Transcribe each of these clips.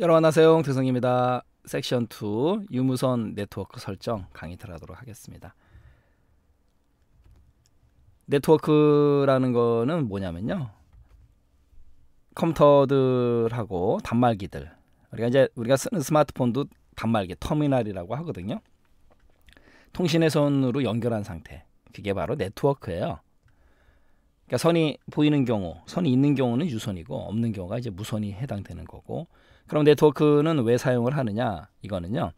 여러분 안녕하세요. 대성입니다. 섹션 2 유무선 네트워크 설정 강의 들어가도록 하겠습니다. 네트워크라는 거는 뭐냐면요. 컴퓨터들하고 단말기들 우리가 이제 우리가 쓰는 스마트폰도 단말기 터미널이라고 하거든요. 통신의 선으로 연결한 상태. 그게 바로 네트워크예요. 그러니까 선이 보이는 경우, 선이 있는 경우는 유선이고 없는 경우가 이제 무선이 해당되는 거고 그럼 네트워크는 왜 사용을 하느냐? 이거는요.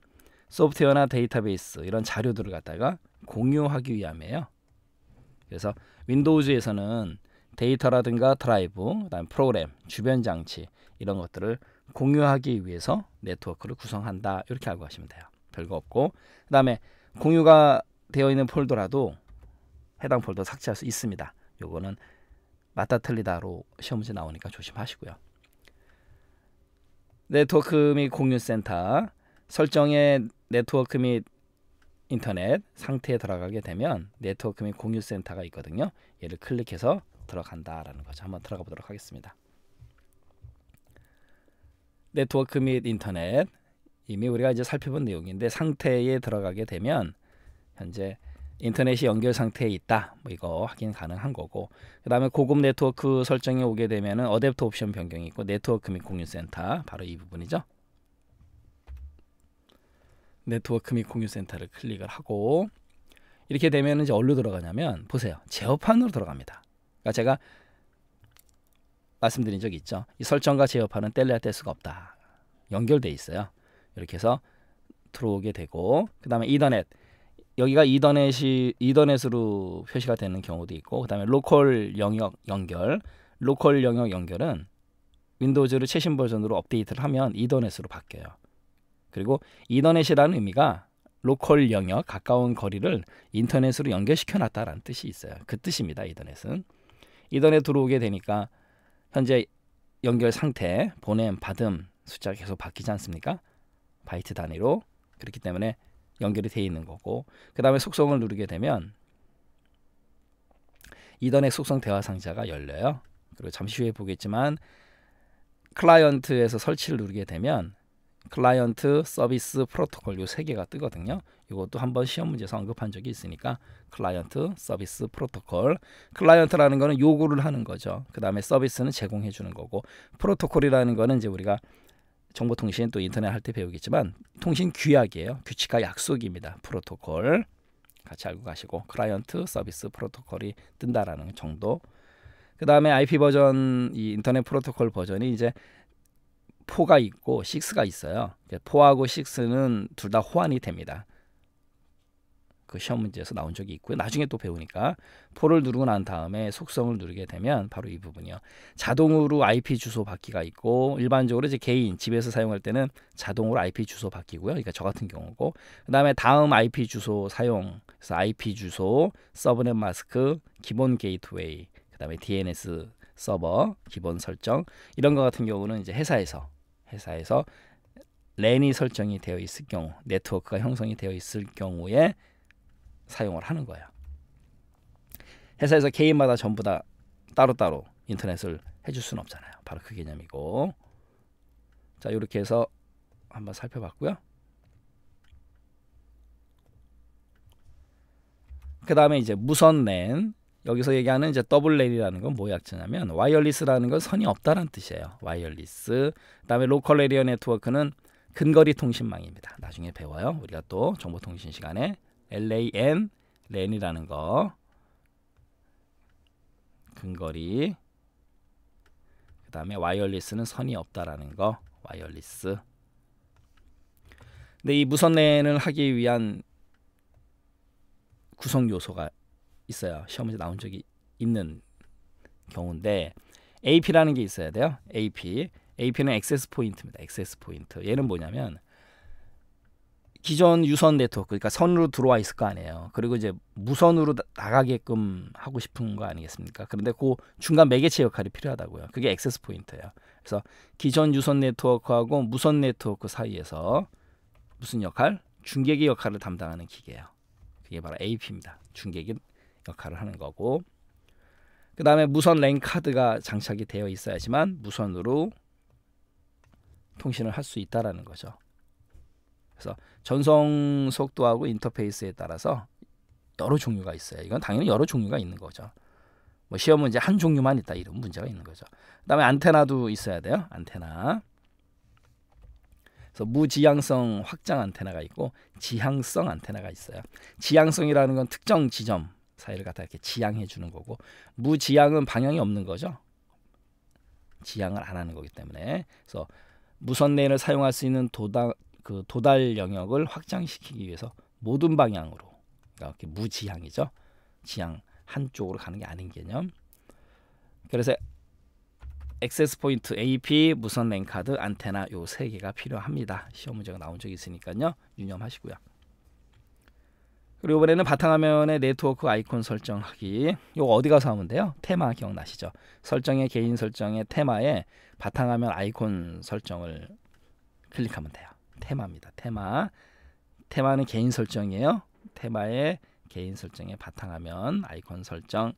소프트웨어나 데이터베이스 이런 자료들을 갖다가 공유하기 위함이에요. 그래서 윈도우즈에서는 데이터라든가 드라이브, 그다음 프로그램, 주변 장치 이런 것들을 공유하기 위해서 네트워크를 구성한다. 이렇게 알고 하시면 돼요. 별거 없고 그다음에 공유가 되어 있는 폴더라도 해당 폴더 삭제할 수 있습니다. 요거는 맞다 틀리다로 시험 문제 나오니까 조심하시고요. 네트워크 및 공유센터 설정에 네트워크 및 인터넷 상태에 들어가게 되면 네트워크 및 공유센터가 있거든요. 얘를 클릭해서 들어간다라는 거죠. 한번 들어가 보도록 하겠습니다. 네트워크 및 인터넷 이미 우리가 이제 살펴본 내용인데 상태에 들어가게 되면 현재 인터넷이 연결 상태에 있다. 뭐 이거 확인 가능한 거고. 그다음에 고급 네트워크 설정에 오게 되면 어댑터 옵션 변경이 있고 네트워크 및 공유 센터 바로 이 부분이죠. 네트워크 및 공유 센터를 클릭을 하고 이렇게 되면 이제 어디로 들어가냐면 보세요. 제어판으로 들어갑니다. 그러니까 제가 말씀드린 적이 있죠. 이 설정과 제어판은 뗄래야 뗄 수가 없다. 연결돼 있어요. 이렇게 해서 들어오게 되고 그 다음에 이더넷 여기가 이더넷이 이더넷으로 표시가 되는 경우도 있고 그다음에 로컬 영역 연결 로컬 영역 연결은 윈도우즈를 최신 버전으로 업데이트를 하면 이더넷으로 바뀌어요. 그리고 이더넷이라는 의미가 로컬 영역 가까운 거리를 인터넷으로 연결시켜 놨다라는 뜻이 있어요. 그 뜻입니다. 이더넷은 이더넷 들어오게 되니까 현재 연결 상태, 보냄, 받음 숫자가 계속 바뀌지 않습니까? 바이트 단위로 그렇기 때문에 연결이 돼 있는 거고 그 다음에 속성을 누르게 되면 이더넷 속성 대화 상자가 열려요. 그리고 잠시 후에 보겠지만 클라이언트에서 설치를 누르게 되면 클라이언트 서비스 프로토콜 요 세 개가 뜨거든요. 이것도 한번 시험 문제에서 언급한 적이 있으니까 클라이언트 서비스 프로토콜 클라이언트라는 거는 요구를 하는 거죠. 그 다음에 서비스는 제공해 주는 거고 프로토콜이라는 거는 이제 우리가 정보통신 또 인터넷 할 때 배우겠지만 통신 규약이에요. 규칙과 약속입니다. 프로토콜 같이 알고 가시고 클라이언트 서비스 프로토콜이 뜬다라는 정도. 그 다음에 IP 버전 이 인터넷 프로토콜 버전이 이제 4가 있고 6가 있어요. 4하고 6는 둘 다 호환이 됩니다. 그 시험 문제에서 나온 적이 있고요. 나중에 또 배우니까 포를 누르고 난 다음에 속성을 누르게 되면 바로 이 부분이요. 자동으로 IP 주소 바뀌가 있고 일반적으로 이제 개인 집에서 사용할 때는 자동으로 IP 주소 바뀌고요. 그러니까 저 같은 경우고 그다음에 다음 IP 주소 사용 그래서 IP 주소 서브넷 마스크 기본 게이트웨이 그다음에 DNS 서버 기본 설정 이런 거 같은 경우는 이제 회사에서 회사에서 랜이 설정이 되어 있을 경우 네트워크가 형성이 되어 있을 경우에 사용을 하는 거야. 회사에서 개인마다 전부 다 따로따로 인터넷을 해줄 수는 없잖아요. 바로 그 개념이고. 자, 이렇게 해서 한번 살펴봤고요. 그 다음에 이제 무선 랜 여기서 얘기하는 이제 더블 랜이라는 건뭐 약자냐면 와이어리스라는 건 선이 없다라는 뜻이에요. 와이어리스. 그다음에 로컬 에리어 네트워크는 근거리 통신망입니다. 나중에 배워요. 우리가 또 정보통신 시간에 LAN, 랜이라는 거. 근거리. 그 다음에 와이어리스는 선이 없다라는 거. 와이어리스. 근데 이 무선 랜을 하기 위한 구성 요소가 있어요. 시험에 서 나온 적이 있는 경우인데 AP라는 게 있어야 돼요. AP. AP는 액세스 포인트입니다. 액세스 포인트. 얘는 뭐냐면 기존 유선 네트워크 그러니까 선으로 들어와 있을 거 아니에요. 그리고 이제 무선으로 나가게끔 하고 싶은 거 아니겠습니까? 그런데 그 중간 매개체 역할이 필요하다고요. 그게 액세스 포인트예요. 그래서 기존 유선 네트워크하고 무선 네트워크 사이에서 무슨 역할? 중계기 역할을 담당하는 기계예요. 그게 바로 AP입니다. 중계기 역할을 하는 거고 그 다음에 무선 랜 카드가 장착이 되어 있어야지만 무선으로 통신을 할 수 있다라는 거죠. 그래서 전송 속도하고 인터페이스에 따라서 여러 종류가 있어요. 이건 당연히 여러 종류가 있는 거죠. 뭐 시험 문제 한 종류만 있다 이런 문제가 있는 거죠. 그다음에 안테나도 있어야 돼요. 안테나. 그래서 무지향성 확장 안테나가 있고 지향성 안테나가 있어요. 지향성이라는 건 특정 지점 사이를 갖다 이렇게 지향해 주는 거고 무지향은 방향이 없는 거죠. 지향을 안 하는 거기 때문에 그래서 무선 레인을 사용할 수 있는 도당, 그 도달 영역을 확장시키기 위해서 모든 방향으로 그러니까 무지향이죠. 지향 한쪽으로 가는 게 아닌 개념. 그래서 액세스 포인트 AP 무선 랜 카드 안테나 요 세 개가 필요합니다. 시험 문제가 나온 적이 있으니까요. 유념하시고요. 그리고 이번에는 바탕화면에 네트워크 아이콘 설정하기. 이거 어디 가서 하면 돼요? 테마 기억나시죠? 설정의 개인 설정의 테마에 바탕화면 아이콘 설정을 클릭하면 돼요. 테마입니다. 테마. 테마는 개인 설정이에요. 테마의 개인 설정에 바탕화면 아이콘 설정.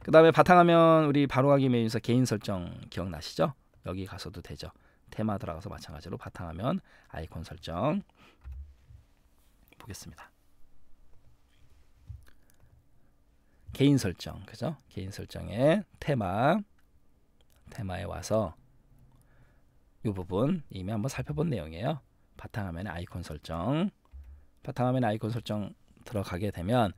그 다음에 바탕화면 우리 바로가기 메뉴에서 개인 설정 기억나시죠? 여기 가서도 되죠. 테마 들어가서 마찬가지로 바탕화면 아이콘 설정 보겠습니다. 개인 설정, 그죠? 개인 설정에 테마, 테마에 와서 이 부분 이미 한번 살펴본 내용이에요. 바탕화면의 아이콘 설정 바탕화면 아이콘 설정 들어가게 되면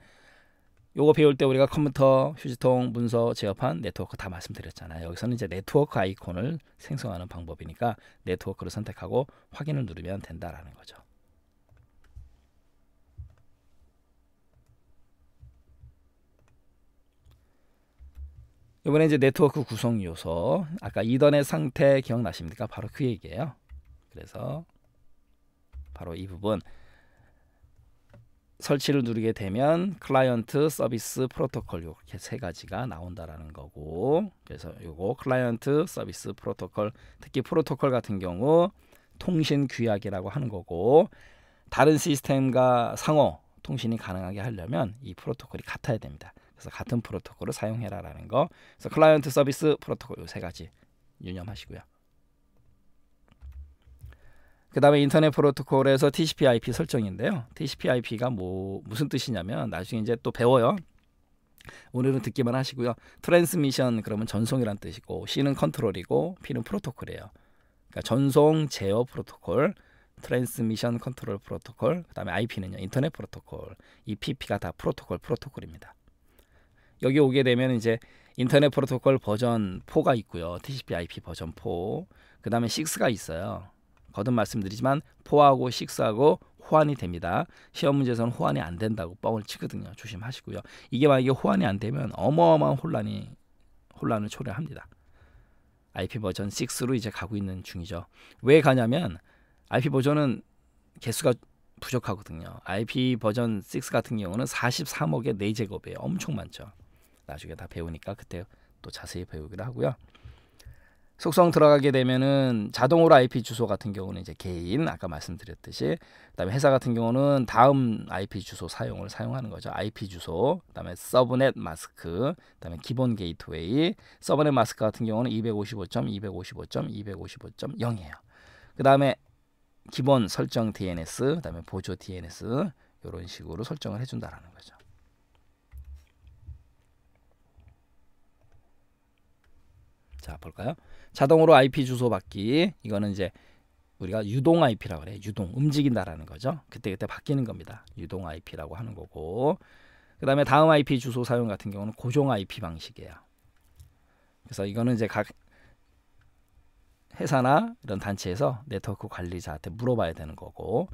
요거 배울 때 우리가 컴퓨터, 휴지통, 문서, 제어판, 네트워크 다 말씀드렸잖아요. 여기서는 이제 네트워크 아이콘을 생성하는 방법이니까 네트워크를 선택하고 확인을 누르면 된다라는 거죠. 이번에 이제 네트워크 구성 요소 아까 이던의 상태 기억나십니까? 바로 그 얘기예요. 그래서 바로 이 부분 설치를 누르게 되면 클라이언트 서비스 프로토콜 이렇게 세 가지가 나온다라는 거고 그래서 요거 클라이언트 서비스 프로토콜 특히 프로토콜 같은 경우 통신 규약이라고 하는 거고 다른 시스템과 상호 통신이 가능하게 하려면 이 프로토콜이 같아야 됩니다. 그래서 같은 프로토콜을 사용해라라는 거. 그래서 클라이언트 서비스 프로토콜 요세 가지 유념하시고요. 그 다음에 인터넷 프로토콜에서 TCP/IP 설정인데요. TCP/IP가 뭐 무슨 뜻이냐면 나중에 이제 또 배워요. 오늘은 듣기만 하시고요. 트랜스미션 그러면 전송이란 뜻이고 C는 컨트롤이고 P는 프로토콜이에요. 그러니까 전송 제어 프로토콜, 트랜스미션 컨트롤 프로토콜, 그다음에 IP는요 인터넷 프로토콜. 이 PP가 다 프로토콜 프로토콜입니다. 여기 오게 되면 이제 인터넷 프로토콜 버전 4가 있고요. TCP/IP 버전 4. 그다음에 6가 있어요. 거듭 말씀드리지만 4하고 6하고 호환이 됩니다. 시험 문제에서는 호환이 안 된다고 뻥을 치거든요. 조심하시고요. 이게 만약에 호환이 안 되면 어마어마한 혼란이 혼란을 초래합니다. IP 버전 6로 이제 가고 있는 중이죠. 왜 가냐면 IP 버전은 개수가 부족하거든요. IP 버전 6 같은 경우는 43억의 4제곱이에요. 엄청 많죠. 나중에 다 배우니까 그때 또 자세히 배우기로 하고요. 속성 들어가게 되면은 자동으로 IP 주소 같은 경우는 이제 개인 아까 말씀드렸듯이 그다음에 회사 같은 경우는 다음 IP 주소 사용을 사용하는 거죠. IP 주소, 그다음에 서브넷 마스크, 그다음에 기본 게이트웨이, 서브넷 마스크 같은 경우는 255.255.255.0이에요. 그다음에 기본 설정 DNS, 그다음에 보조 DNS 요런 식으로 설정을 해준다라는 거죠. 자 볼까요? 자동으로 IP 주소 받기 이거는 이제 우리가 유동 IP라고 그래 유동 움직인다라는 거죠. 그때그때 바뀌는 겁니다. 유동 IP라고 하는 거고 그 다음에 다음 IP 주소 사용 같은 경우는 고정 IP 방식이에요. 그래서 이거는 이제 각 회사나 이런 단체에서 네트워크 관리자한테 물어봐야 되는 거고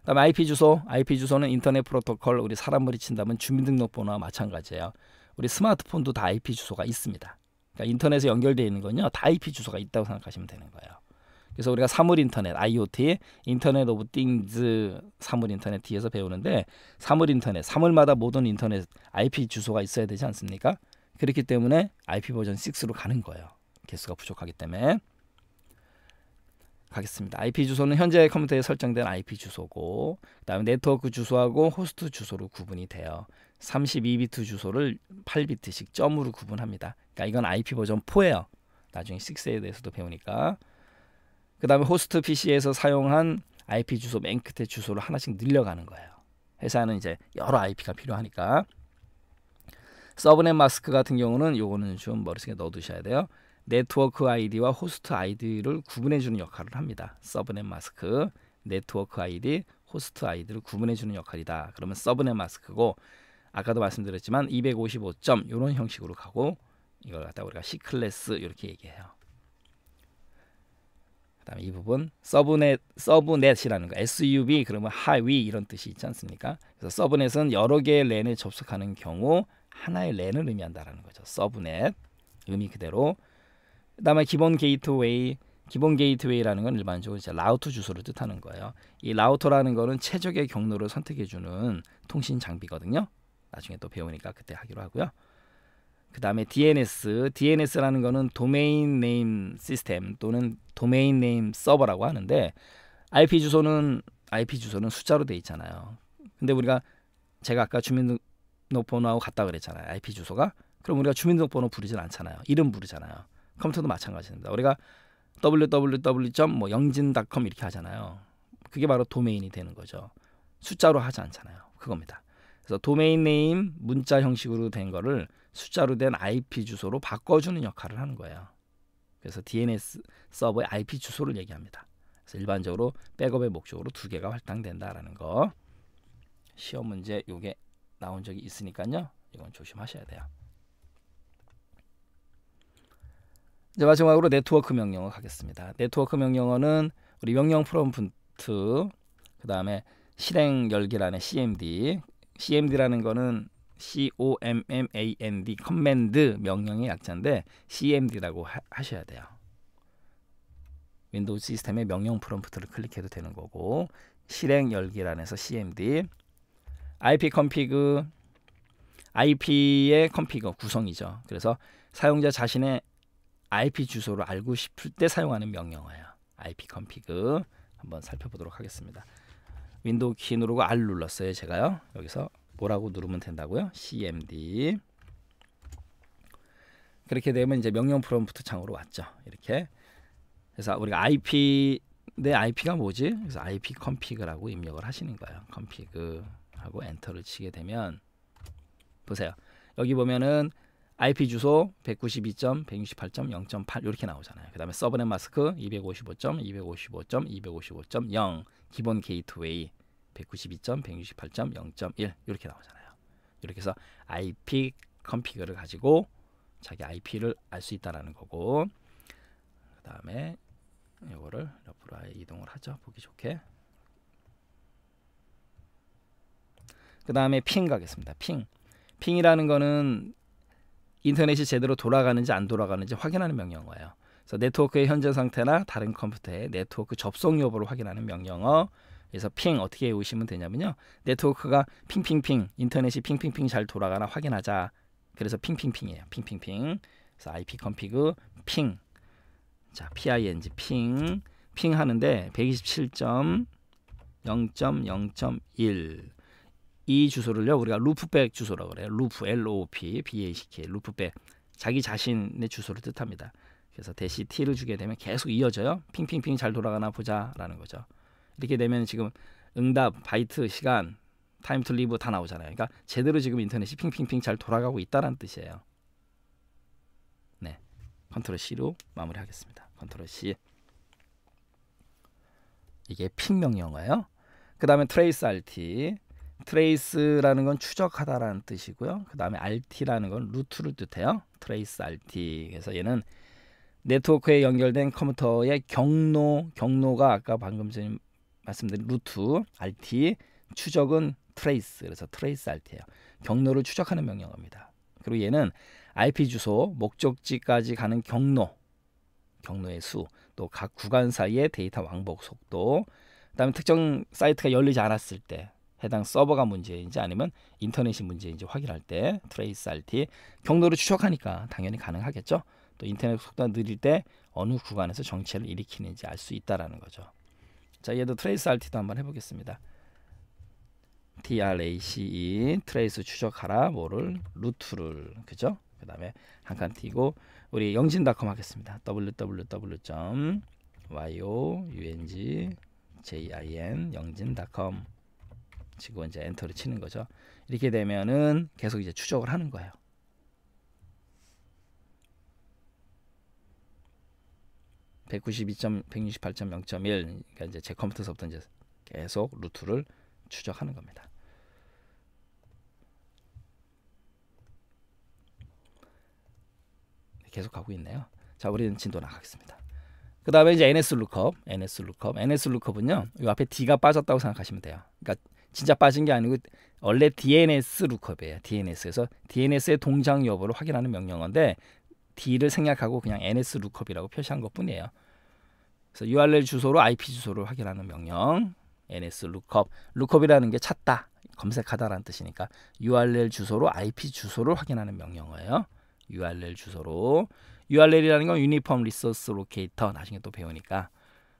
그다음에 IP 주소, IP 주소는 인터넷 프로토콜 우리 사람으로 친다면 주민등록번호와 마찬가지예요. 우리 스마트폰도 다 IP 주소가 있습니다. 그러니까 인터넷에 연결되어 있는 건요. 다 IP 주소가 있다고 생각하시면 되는 거예요. 그래서 우리가 사물 인터넷 IoT 인터넷 오브 띵즈 사물 인터넷 뒤에서 배우는데 사물 인터넷 사물마다 모든 인터넷 IP 주소가 있어야 되지 않습니까? 그렇기 때문에 IP 버전 6로 가는 거예요. 개수가 부족하기 때문에 가겠습니다. IP 주소는 현재 컴퓨터에 설정된 IP 주소고 그다음에 네트워크 주소하고 호스트 주소로 구분이 돼요. 32비트 주소를 8비트씩 점으로 구분합니다. 그러니까 이건 IP 버전 4예요. 나중에 6에 대해서도 배우니까. 그 다음에 호스트 PC에서 사용한 IP 주소 맨 끝에 주소를 하나씩 늘려가는 거예요. 회사는 이제 여러 IP가 필요하니까. 서브넷 마스크 같은 경우는 요거는 좀 머릿속에 넣어두셔야 돼요. 네트워크 아이디와 호스트 아이디를 구분해주는 역할을 합니다. 서브넷 마스크, 네트워크 아이디, 호스트 아이디를 구분해주는 역할이다. 그러면 서브넷 마스크고 아까도 말씀드렸지만 255점 이런 형식으로 가고 이걸 갖다 우리가 C 클래스 이렇게 얘기해요. 그다음에 이 부분 서브넷 서브넷이라는 거 SUV 그러면 하위 이런 뜻이 있지 않습니까? 그래서 서브넷은 여러 개의 랜에 접속하는 경우 하나의 랜을 의미한다라는 거죠. 서브넷 의미 그대로. 그다음에 기본 게이트웨이 기본 게이트웨이라는 건 일반적으로 이제 라우터 주소를 뜻하는 거예요. 이 라우터라는 거는 최적의 경로를 선택해 주는 통신 장비거든요. 나중에 또 배우니까 그때 하기로 하고요. 그 다음에 DNS, DNS라는 거는 도메인 네임 시스템 또는 도메인 네임 서버라고 하는데 IP 주소는 IP 주소는 숫자로 돼 있잖아요. 근데 우리가 제가 아까 주민등록번호하고 같다 그랬잖아요. IP 주소가 그럼 우리가 주민등록번호 부르진 않잖아요. 이름 부르잖아요. 컴퓨터도 마찬가지입니다. 우리가 www. 뭐 영진닷컴 이렇게 하잖아요. 그게 바로 도메인이 되는 거죠. 숫자로 하지 않잖아요. 그겁니다. 그래서 도메인 네임 문자 형식으로 된 거를 숫자로 된 IP 주소로 바꿔주는 역할을 하는 거예요. 그래서 DNS 서버의 IP 주소를 얘기합니다. 그래서 일반적으로 백업의 목적으로 두 개가 할당된다라는 거. 시험 문제 요게 나온 적이 있으니까요. 이건 조심하셔야 돼요. 이제 마지막으로 네트워크 명령어 가겠습니다. 네트워크 명령어는 우리 명령 프롬프트 그 다음에 실행 열기란에 CMD CMD라는 거는 COMMAND 커맨드 명령의 약자인데 CMD라고 하, 하셔야 돼요. 윈도우 시스템의 명령 프롬프트를 클릭해도 되는 거고 실행 열기란에서 CMD IP 컴피그 IP의 컴피그 구성이죠. 그래서 사용자 자신의 IP 주소를 알고 싶을 때 사용하는 명령어예요. IP 컴피그 한번 살펴보도록 하겠습니다. 윈도우 키 누르고 R 눌렀어요. 제가요. 여기서 뭐라고 누르면 된다고요? CMD. 그렇게 되면 이제 명령 프롬프트 창으로 왔죠. 이렇게. 그래서 우리가 IP 내 IP가 뭐지? 그래서 IP 컴피그라고 입력을 하시는 거예요. 컴피그 하고 엔터를 치게 되면 보세요. 여기 보면은 IP 주소 192.168.0.8 이렇게 나오잖아요. 그 다음에 서브넷 마스크 255.255.255.0 기본 게이트웨이 192.168.0.1 이렇게 나오잖아요. 이렇게 해서 IP 컨피그를 가지고 자기 IP를 알 수 있다라는 거고 그 다음에 이거를 옆으로 아예 이동을 하죠. 보기 좋게 그 다음에 핑 가겠습니다. 핑 핑이라는 거는 인터넷이 제대로 돌아가는지 안 돌아가는지 확인하는 명령어예요. 그래서 네트워크의 현재 상태나 다른 컴퓨터의 네트워크 접속 여부를 확인하는 명령어. 그래서 핑 어떻게 외우시면 되냐면요. 네트워크가 핑핑핑 인터넷이 핑핑핑 잘 돌아가나 확인하자. 그래서 핑핑핑이에요. 핑핑핑. 그래서 IP 컨피그 핑. 자, ping 핑. 핑 하는데 127.0.0.1 이 주소를요 우리가 루프백 주소라고 그래요. 루프 L O P B A C K 루프백 자기 자신의 주소를 뜻합니다. 그래서 대시 t를 주게 되면 계속 이어져요. 핑핑핑 잘 돌아가나 보자라는 거죠. 이렇게 되면 지금 응답, 바이트, 시간, 타임 툴 리브 다 나오잖아요. 그러니까 제대로 지금 인터넷이 핑핑핑 잘 돌아가고 있다는 라 뜻이에요. 네, 컨트롤 C로 마무리하겠습니다. 컨트롤 C. 이게 핑 명령어예요. 그 다음에 트레이스 RT. 트레이스라는 건 추적하다라는 뜻이고요. 그 다음에 RT라는 건 루트를 뜻해요. 트레이스 RT. 그래서 얘는 네트워크에 연결된 컴퓨터의 경로, 경로가 아까 방금 전에 말씀드린 루트, RT, 추적은 트레이스, 그래서 트레이스 RT예요. 경로를 추적하는 명령어입니다. 그리고 얘는 IP 주소, 목적지까지 가는 경로, 경로의 수, 또 각 구간 사이의 데이터 왕복 속도, 그다음에 특정 사이트가 열리지 않았을 때 해당 서버가 문제인지 아니면 인터넷이 문제인지 확인할 때 트레이스 RT 경로를 추적하니까 당연히 가능하겠죠. 또 인터넷 속도가 느릴 때 어느 구간에서 정체를 일으키는지 알 수 있다라는 거죠. 자, 얘도 트레이스 RT도 한번 해보겠습니다. TRACE 트레이스 추적하라 뭐를 루트를 그죠? 그 다음에 한 칸 띄고 우리 영진닷컴 하겠습니다. www.youngjin 영진닷컴 치고 이제 엔터를 치는 거죠. 이렇게 되면은 계속 이제 추적을 하는 거예요. 192.168.0.1 그러니까 이제 제 컴퓨터서부터 에 이제 계속 루트를 추적하는 겁니다. 네, 계속 가고 있네요. 자, 우리는 진도 나가겠습니다. 그 다음에 이제 NS lookup, NS lookup, NS lookup은요. 이 앞에 D가 빠졌다고 생각하시면 돼요. 그러니까 진짜 빠진 게 아니고 원래 DNS lookup이에요. DNS에서 DNS의 동작 여부를 확인하는 명령어인데 D를 생략하고 그냥 NS l o o k u p 이라고 표시한 것뿐이에요. 그래서 URL 주소로 IP 주소를 확인하는 명령 NS lookup. 루컵 루컵이라는 게 찾다 검색하다라는 뜻이니까 URL 주소로 IP 주소를 확인하는 명령어예요. URL 주소로 URL이라는 건 유니폼 리소스 로케이터 나중에 또 배우니까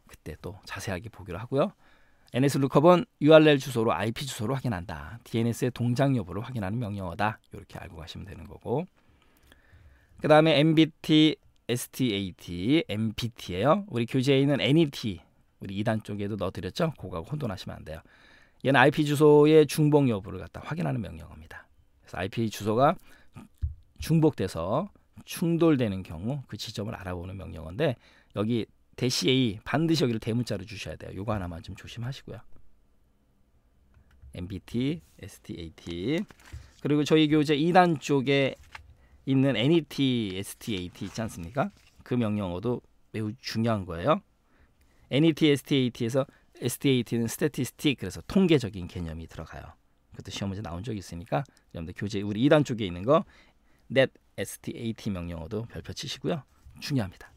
그때 또 자세하게 보기로 하고요. NS l o o k u p 은 URL 주소로 IP 주소로 확인한다. DNS의 동작 여부를 확인하는 명령어다. 이렇게 알고 가시면 되는 거고. 그 다음에 MBT, STAT, MPT예요. 우리 교재에 있는 NET 우리 2단 쪽에도 넣어드렸죠. 그거하고 혼돈하시면 안 돼요. 얘는 IP 주소의 중복 여부를 갖다 확인하는 명령어입니다. 그래서 IP 주소가 중복돼서 충돌되는 경우 그 지점을 알아보는 명령어인데 여기 대시 A 반드시 여기를 대문자로 주셔야 돼요. 요거 하나만 좀 조심하시고요. MBT, STAT 그리고 저희 교재 2단 쪽에 있는 NET, STAT 있지 않습니까? 그 명령어도 매우 중요한 거예요. NET, STAT에서 STAT는 statistic 그래서 통계적인 개념이 들어가요. 그것도 시험 문제 나온 적이 있으니까 여러분들 교재 우리 2단 쪽에 있는 거 net STAT 명령어도 별표 치시고요. 중요합니다.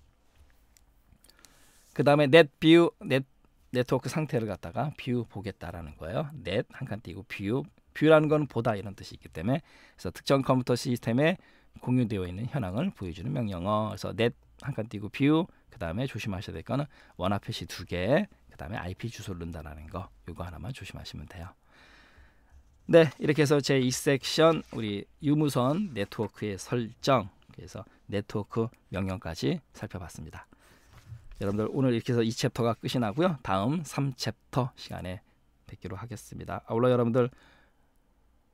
그 다음에 net view, net 네트워크 상태를 갖다가 뷰 보겠다라는 거예요. 넷 한 칸 띄고 뷰 뷰라는 건 보다 이런 뜻이 있기 때문에 그래서 특정 컴퓨터 시스템에 공유되어 있는 현황을 보여주는 명령어. 그래서 net 한칸 띄고 view 그 다음에 조심하셔야 될 거는 원화 표시 두 개, 그 다음에 IP 주소를 넣는다라는 거 이거 하나만 조심하시면 돼요. 네, 이렇게 해서 제 2섹션 우리 유무선 네트워크의 설정 그래서 네트워크 명령까지 살펴봤습니다. 여러분들 오늘 이렇게 해서 이챕터가 끝이 나고요. 다음 3챕터 시간에 뵙기로 하겠습니다. 아울러 여러분들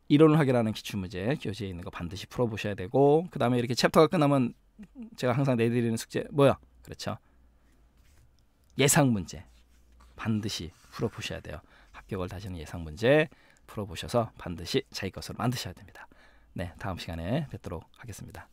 이론을 확인하는 기출문제 교재에 있는 거 반드시 풀어보셔야 되고 그 다음에 이렇게 챕터가 끝나면 제가 항상 내드리는 숙제 뭐야? 그렇죠. 예상 문제 반드시 풀어보셔야 돼요. 합격을 다시는 예상 문제 풀어보셔서 반드시 자기 것으로 만드셔야 됩니다. 네, 다음 시간에 뵙도록 하겠습니다.